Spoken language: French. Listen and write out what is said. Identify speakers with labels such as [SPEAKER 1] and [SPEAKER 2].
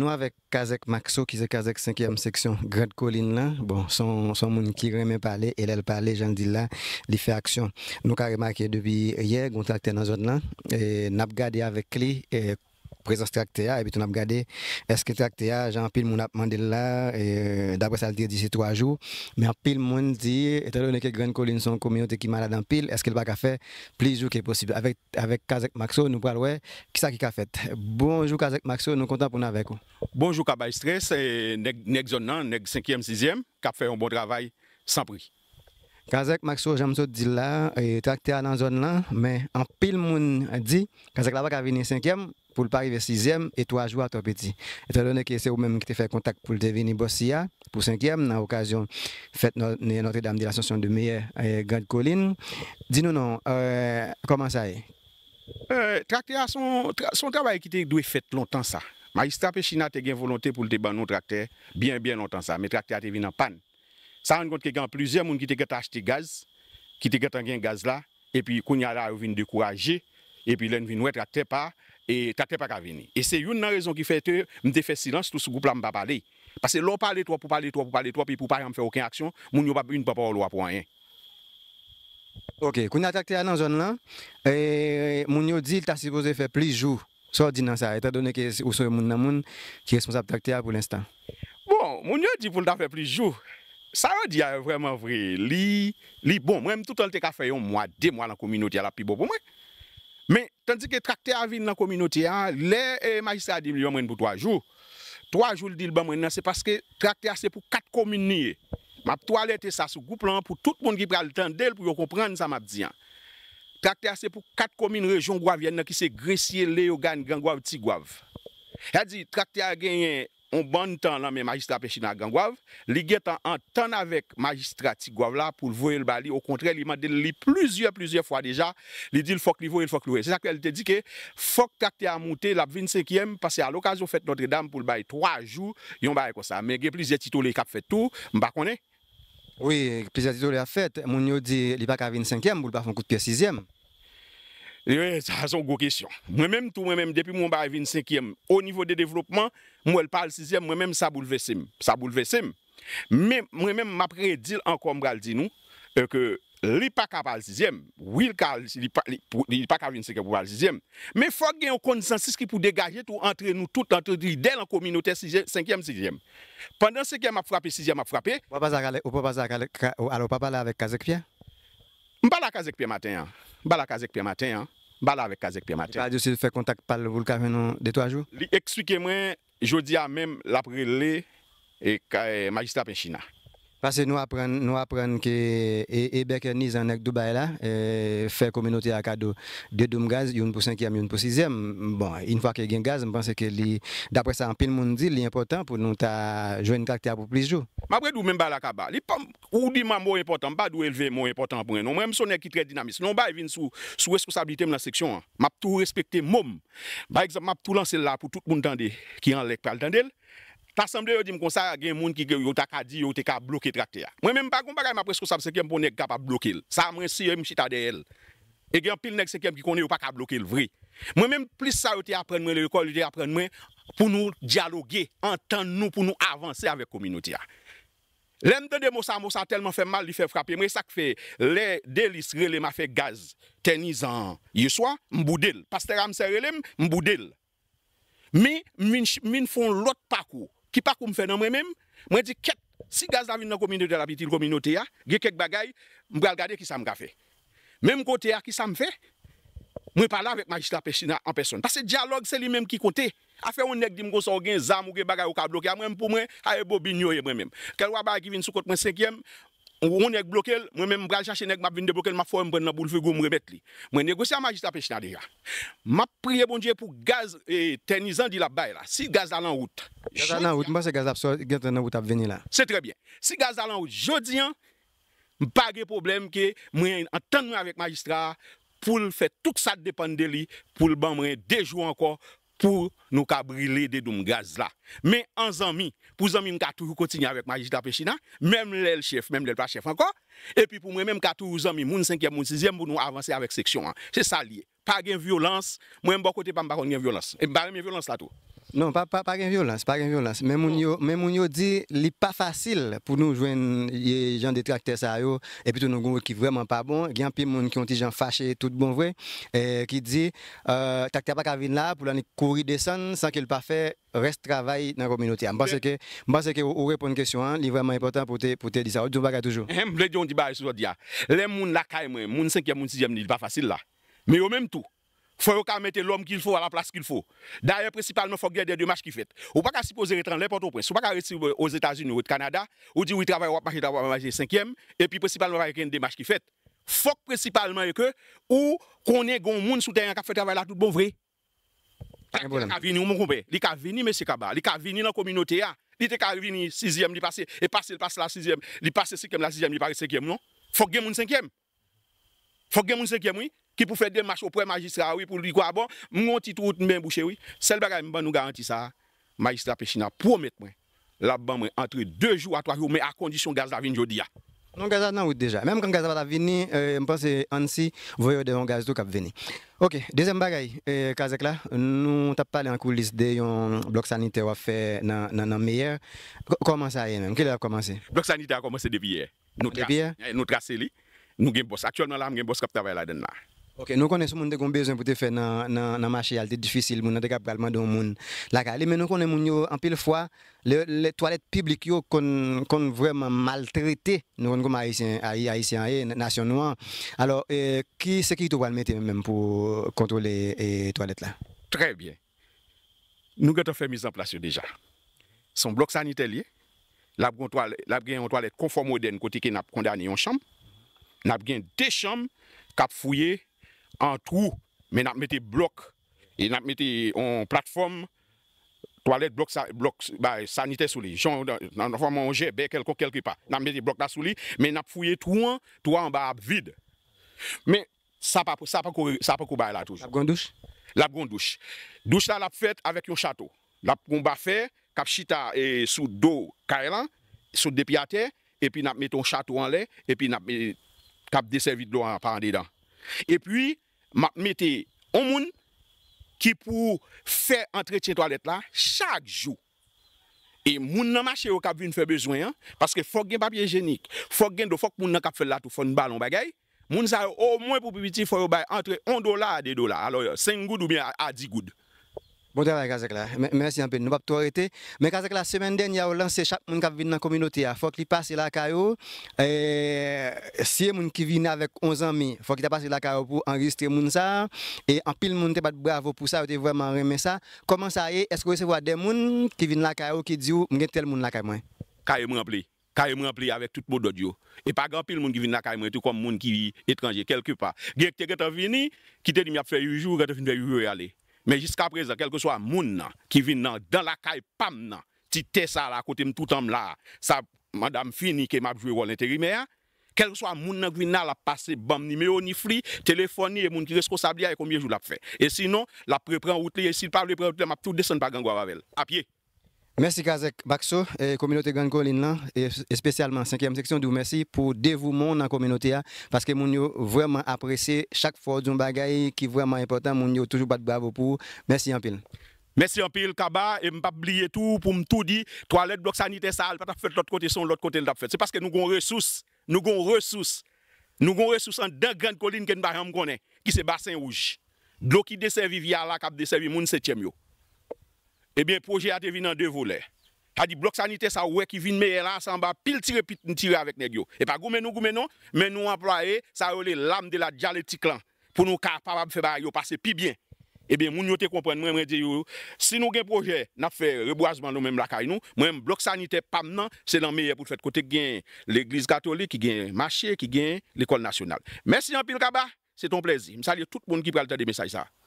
[SPEAKER 1] Nous avec Kazek Maxo, qui est Kazek 5e section, Grande Colline là, bon, son, son monde qui remet parler, et elle parler, j'en dis là, il fait action. Nous avons remarqué depuis hier, on contacté dans la zone là, et nous avons regardé avec lui, et présence tracteur et puis on a regardé est-ce que tracteur j'ai un pile mon a demandé là et euh, d'après ça le dit c'est trois jours mais en pile monde dit étant donné que Grande Colline sont communauté qui malade en pile est-ce qu'elle va faire plus jours que possible avec avec Kazak Maxo nous parlons ouais qui ça qui a fait bonjour Kazek Maxo nous content pour nous avec vous
[SPEAKER 2] bonjour Kabay Stress et nèg zone nèg 5e 6e qui a fait un bon travail sans prix
[SPEAKER 1] Kazak Maxo, j'aime ça dire là, et tracteur dans la zone là, mais en pile, monde dit, Kazak là-bas qui a venu cinquième, pour le Paris, arriver sixième et toi jours à ton petit. Étant donné que c'est vous-même qui avez fait contact pour devenir bossia, pour 5 cinquième, dans l'occasion, fête Notre-Dame de l'Ascension de Meyer et eh, Grande Colline. Dis-nous non, euh, comment ça est?
[SPEAKER 2] Euh, tracteur son, son travail qui doit fait longtemps ça. Magistrat Péchina a une volonté pour le débat notre tracteur, bien bien longtemps ça, mais tracteur a été en panne. Ça rend compte qu'il y a plusieurs personnes qui ont acheté gaz, qui ont acheté gaz là, et puis qu'on y a là, ils epi lèn vin wè trate pa, trate pa ka vini. E se youn nan rezon ki fè te, mde fè silans tout sou goup la mba pale. Pase lò pale to, pou pale to, pou pale to, pi pou pale an fè okè aksyon, moun yo pa brin pa pa wò lò a po an yè.
[SPEAKER 1] Ok, koun a trate a nan zon lan, moun yo di l ta sipoze fè pli jou, sò di nan sa, e ta donè ki ouso yon moun nan moun, ki responsab trate a pou l'instant.
[SPEAKER 2] Bon, moun yo di pou l ta fè pli jou, sa yon di a ah, vreman vre, li, li bon, mwen mtoutan l te ka fè yon Men, tandi ke trakte a vin nan kominoti a, le magistra a dimi yon mwen pou 3 jou. 3 jou li dil ban mwen nan, se paske trakte a se pou 4 komin niye. Map to alete sa sou goup lan, pou tout moun ki pral tan del, pou yo kompran sa map diyan. Trakte a se pou 4 komin rejon gwa vyen nan, ki se gresye le yo gan, gang gwa vti gwa v. Ya di, trakte a genye, on bon temps là mais magistrat Péchina Gangouave, li est en temps avec magistrat Tigouave là pour voir le bali au contraire il m'a dit plusieurs plusieurs fois déjà, il dit il faut que il faut que c'est ça qu'elle te dit que faut que tu à monter la 25e parce à l'occasion fête Notre-Dame pour le bail trois jours, ont bail comme ça mais il y a plusieurs titulaires qui fait tout, m'pa connais.
[SPEAKER 1] Oui, plusieurs titulaires fait, mon Dieu, dit il pas 25e, pour pas faire un coup de pied 6e.
[SPEAKER 2] Euh, ça, c'est une grosse question. Moi-même, tout moi-même, depuis mon 25e, au niveau de développement, moi, je parle 6e, moi-même, ça bouleverse. Ça bouleverse. Mais moi-même, m'a prédit encore, je dis nous, euh, que li pa kapal 6e, oui li pa, pas li pa 6 5e pou kapal 6e, faut fòk gen yon konsensis ki pou degaje tou entre nous tout, entre nous, dès la communauté 5e, 6e. Pendan 5e ap frappé, 6e ap frape. Ou
[SPEAKER 1] pa parler avek ne Pierre?
[SPEAKER 2] pas avec Kazek Pierre matin hein. Bala Kazek Pierre Matin, hein. Bala
[SPEAKER 1] avec Kazek Pierre Matin. Radio si fait contact par le volcan de trois jours.
[SPEAKER 2] Expliquez-moi, je dis à même l'après et magistrat Penchina.
[SPEAKER 1] Parce que nous apprenons, nous apprenons que et, et Bekenis en Dubaï là, et fait communauté à cadeau de dom gaz, une pour cinquième, une pour sixième. Bon, une fois qu'il y a gaz, je pense que d'après ça, en pile monde dit, important pour nous jouer une caractère pour plusieurs jours. m'après ne sais même pas la caba. Ou dit
[SPEAKER 2] mot important, pas d'où élever mot important pour nous. Même si qui très dynamique, non, pas vient sous sous responsabilité de la section. Hein. Ma tout respecter mom. Par exemple, ma tout lancer là pour tout le monde qui en l'a pas le Ta samde yo di mkon sa gen moun ki gen yon ta ka di yon te ka bloke trakte ya. Mwen men mpa koumba rey ma presko sa msekem pou nek ka pa bloke el. Sa mwen siye mchita de el. E gen pil nek sekem ki konye yon pa ka bloke el vri. Mwen men mplis sa yote apren men, le yon kol yote apren men, pou nou diyaloge, entan nou, pou nou avanse avek komi nou te ya. Lem dende mwosan mwosan telman fe mal li fe frape. Mwen sak fe, le delis rele ma fe gaz, tenizan, yoswa, mboudel. Pastera mse relem, mboudel. Mi, mi nfon lot pakou. Ki pa koum fè nan mwen mèm, mwen di ket, si gaz nan vin nan komine de la biti, l komine ote ya, ge kek bagay, mwen bral gade ki sa mga fè. Mèm kote ya ki sa mfè, mwen pala vek Magistra Pestina an person. Pase diyalog se li mèm ki kote, a fè ou nek di mgo so gen zam ou ge bagay ou kablok ya mwen mpou mwen, a e bo bin yo ye mwen mèm. Kel waba ki vin sou kote mwen 5èm, On woun ek blokel, mwen men mbral chache nek map vin de blokel, ma fwoy mwen mbren nan bou lfou goun mwen remet li. Mwen negosi a majistra pechina deja. Ma priye bon je pou gaz tenizan di la bay la. Si gaz dalan wout...
[SPEAKER 1] Gaz dalan wout, mwen se gaz ap veni la.
[SPEAKER 2] Se trebyen. Si gaz dalan wout jodian, mwen page problem ke mwen entenna vek majistra pou l fe tout sa depande li, pou l ban mwen dejou ankon pour nous brûler des gaz là. Mais en zami, pour zami, nous toujours continuer avec magistrat Péchina, même le chef, même le pas chef encore. Et puis pour moi, même qu'à toujours zami, moun 5e, 6e, pour nous avancer avec section. Hein. C'est ça lié. Pas de violence. Moi, je ne côté pas de violence. Et pas de violence là tout.
[SPEAKER 1] Non, pas, pas, pas une violence, pas une violence. Même on même on dit, n'est pas facile pour nous joindre les gens détracteurs ça et puis nous qui vraiment pas bon, il y a un peu monde qui ont des gens fâchés tout bon vrai, qui dit, euh, t'as pas qu'à venir là pour aller courir descendre sans qu'il pas fait reste travail dans la communauté. Je pense que, je pense que vous répondez une question, c'est hein, vraiment important pour te, pour te dire ça. Hein, je ne toujours. Je
[SPEAKER 2] veux dire, on dit, les gens la les les pas facile là. Mais au même tout faut qu'on mette l'homme qu'il faut à la place qu'il faut. D'ailleurs, principalement, faut qu'il des démarches qui fait. Ou pas qu'à supposer être en n'importe où, ou pas qu'à rester euh, aux États-Unis ou au Canada, ou dit oui, travaille, ou pas qu'il travaille, ou 5e et puis principalement, il y ait des matchs qui fait. faut principalement que, ou qu'on ait un monde sous terre qui fait travail là tout bon vrai. Il y a venu, mon compère. Il y a venu, M. Kaba. Il y a venu dans la communauté. Il y a venu, 6e, il passe, et passe, il passe la 6e, il passe 5e, la 6e, il passe 5e, non? faut qu'il y ait un 5e. faut qu'il y ait un 5e, oui qui pour faire des marches auprès magistrat oui pour lui quoi bon mon petit route même bouché oui c'est le bagage nous garantit ça magistrat Péchina promet moi la ban entre deux jours à trois jours mais à condition gaz la vienne jodi ah.
[SPEAKER 1] non gaz dans route déjà même quand gaz va venir euh, je pense Ansi voyez de gaz tout cap venir OK deuxième bagaille euh, nous t'a parlé en coulisses de un bloc sanitaire a fait dans dans meilleur comment ça est même quelle a commencé
[SPEAKER 2] bloc sanitaire a commencé depuis hier nous depuis hier eh, nous tracé nous gain boss actuellement là nous avons boss qui travaille là dedans
[SPEAKER 1] Ok, nous connaissons les gens qui ont besoin pour te faire dans le marché, c'est difficile, nous avons pas dans de monde. Mais nous connaissons les gens, en pile fois, les toilettes publiques sont vraiment maltraitées, nous comme haïtiens, haïtiens et nationaux. Alors, qui c'est qui doit le mettre même pour contrôler les toilettes là
[SPEAKER 2] Très bien. Nous avons fait mise en place déjà. Son bloc sanitaire, la une toilette conforme moderne côté qui n'a condamné en chambre, nous avons deux chambres qui ont fouillé en trou, mais nous mettons bloc. Et nous mettons en plateforme, toilette, bloc, bloc bah, sanitaire sous gens Nous avons un ben quelque, quelque part. Nous mettons bloc là sous lui, mais nous fouillé tout en, tout en bas vide. Mais ça pas ça pas ça pas là toujours. La grande douche La grande Douche douche là la faite avec un château. La combat fait capchita et sous dos caïlan, sous des terre et puis n'a mettons château en l'air et puis n'a cap desservi de l'eau par dedans. Et puis Mat mette on moun ki pou fè entretjen toalet la, chak jou. E moun nan mache yo kap vin fè bezwen, paske fok gen papye genik, fok gen do fok moun nan kap fè latou fon balon bagay, moun zay yo o moun pou pipiti fok yo bay entret 1 dola a 2 dola, alo yo, 5 goud ou bien a 10 goud.
[SPEAKER 1] Bon travail, Kazakla. Merci un peu. Nous ne pouvons pas tout arrêter. Mais Kazakla, la semaine dernière, on a lancé chaque monde qui vient dans la communauté. Il faut qu'il passe la Et Si un hein. monde qui vient avec 11 amis, il faut qu'il passe la caillou pour enregistrer ça. monde. Et en pile, monde pas bravo pour ça. a vraiment aimé ça. Comment ça est Est-ce que vous recevez des gens qui viennent la caillou qui disent Je suis tel monde la caillou
[SPEAKER 2] Caillou rempli. Caillou rempli avec tout le monde d'audio. Et pas grand pile monde qui vient la caillou, tout comme monde qui est étranger quelque part. Quelqu'un qui est venu, qui te fait Je vais faire 8 jours, a faire 8 jours aller. Mais jusqu'à présent, quel que soit moun qui vient dans la caille pam nan, ti ça là côté de tout temps là, ça madame fini qui m'a vu rôle intérimaire. Quel que soit moun qui vient la passer bam numéro ni fri, téléphone et moun qui responsable et combien jours l'a fait. Et sinon, la prend route et s'il pas le prend route, m'a tout descend par gangwa Ravel à pied.
[SPEAKER 1] Merci Kazek Bakso communauté Grande Colline et spécialement 5e section de merci pour dévouement dans la communauté hein, parce que avons vraiment apprécié chaque fois d'un bagaille qui vraiment important nous toujours pas de bravo pour merci en pile.
[SPEAKER 2] Merci en pile Kaba et pas oublier tout pour me tout dire toilette bloc sanitaire ça, pas fait l'autre côté son l'autre côté l'a fait c'est parce que nous avons ressources nous avons ressources nous avons ressources en deux grandes collines qui nous connaît qui c'est bassin rouge l'eau qui desservit via la cap desservit mon 7e yo eh bien, le projet a été en deux volets. A dit bloc sanitaire ça ouais qui vient meilleur là ça en bas pile tirer tirer avec Negio. Et pas goumen nous goumen nous, mais nous employés ça les l'âme de la dialectique là pour nous capable faire yo passer plus bien. Eh bien moun yo te comprendre moi je dis, si nous un projet n'a fait reboisement nous mêmes la caille nous, moi bloc sanitaire pas maintenant c'est dans meilleur pour faire côté gain l'église catholique qui gagne marché qui gagne l'école nationale. Merci en pile kaba, c'est ton plaisir. Je salue tout le monde qui prend le temps de message
[SPEAKER 1] ça.